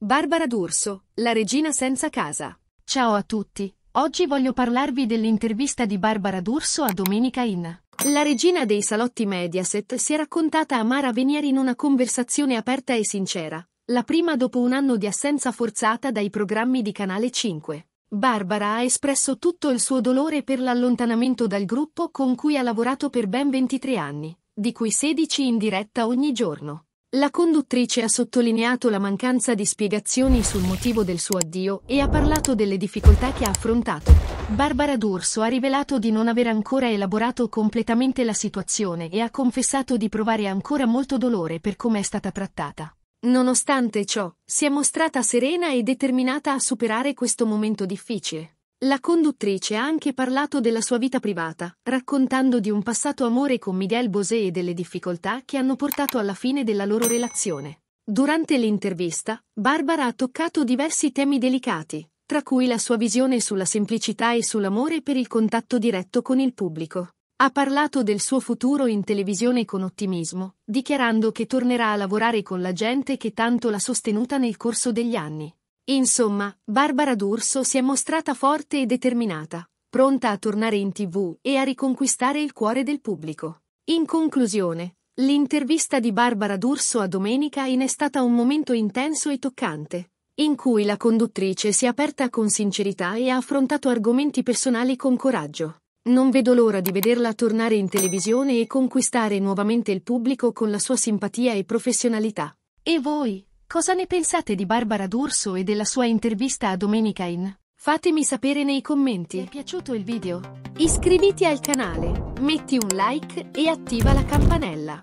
Barbara D'Urso, la regina senza casa. Ciao a tutti, oggi voglio parlarvi dell'intervista di Barbara D'Urso a Domenica In. La regina dei salotti Mediaset si è raccontata a Mara Venieri in una conversazione aperta e sincera, la prima dopo un anno di assenza forzata dai programmi di Canale 5. Barbara ha espresso tutto il suo dolore per l'allontanamento dal gruppo con cui ha lavorato per ben 23 anni, di cui 16 in diretta ogni giorno. La conduttrice ha sottolineato la mancanza di spiegazioni sul motivo del suo addio e ha parlato delle difficoltà che ha affrontato. Barbara D'Urso ha rivelato di non aver ancora elaborato completamente la situazione e ha confessato di provare ancora molto dolore per come è stata trattata. Nonostante ciò, si è mostrata serena e determinata a superare questo momento difficile. La conduttrice ha anche parlato della sua vita privata, raccontando di un passato amore con Miguel Bosé e delle difficoltà che hanno portato alla fine della loro relazione. Durante l'intervista, Barbara ha toccato diversi temi delicati, tra cui la sua visione sulla semplicità e sull'amore per il contatto diretto con il pubblico. Ha parlato del suo futuro in televisione con ottimismo, dichiarando che tornerà a lavorare con la gente che tanto l'ha sostenuta nel corso degli anni. Insomma, Barbara D'Urso si è mostrata forte e determinata, pronta a tornare in tv e a riconquistare il cuore del pubblico. In conclusione, l'intervista di Barbara D'Urso a Domenica in è stata un momento intenso e toccante, in cui la conduttrice si è aperta con sincerità e ha affrontato argomenti personali con coraggio. Non vedo l'ora di vederla tornare in televisione e conquistare nuovamente il pubblico con la sua simpatia e professionalità. E voi? Cosa ne pensate di Barbara D'Urso e della sua intervista a Domenica In? Fatemi sapere nei commenti. Ti è piaciuto il video? Iscriviti al canale, metti un like e attiva la campanella.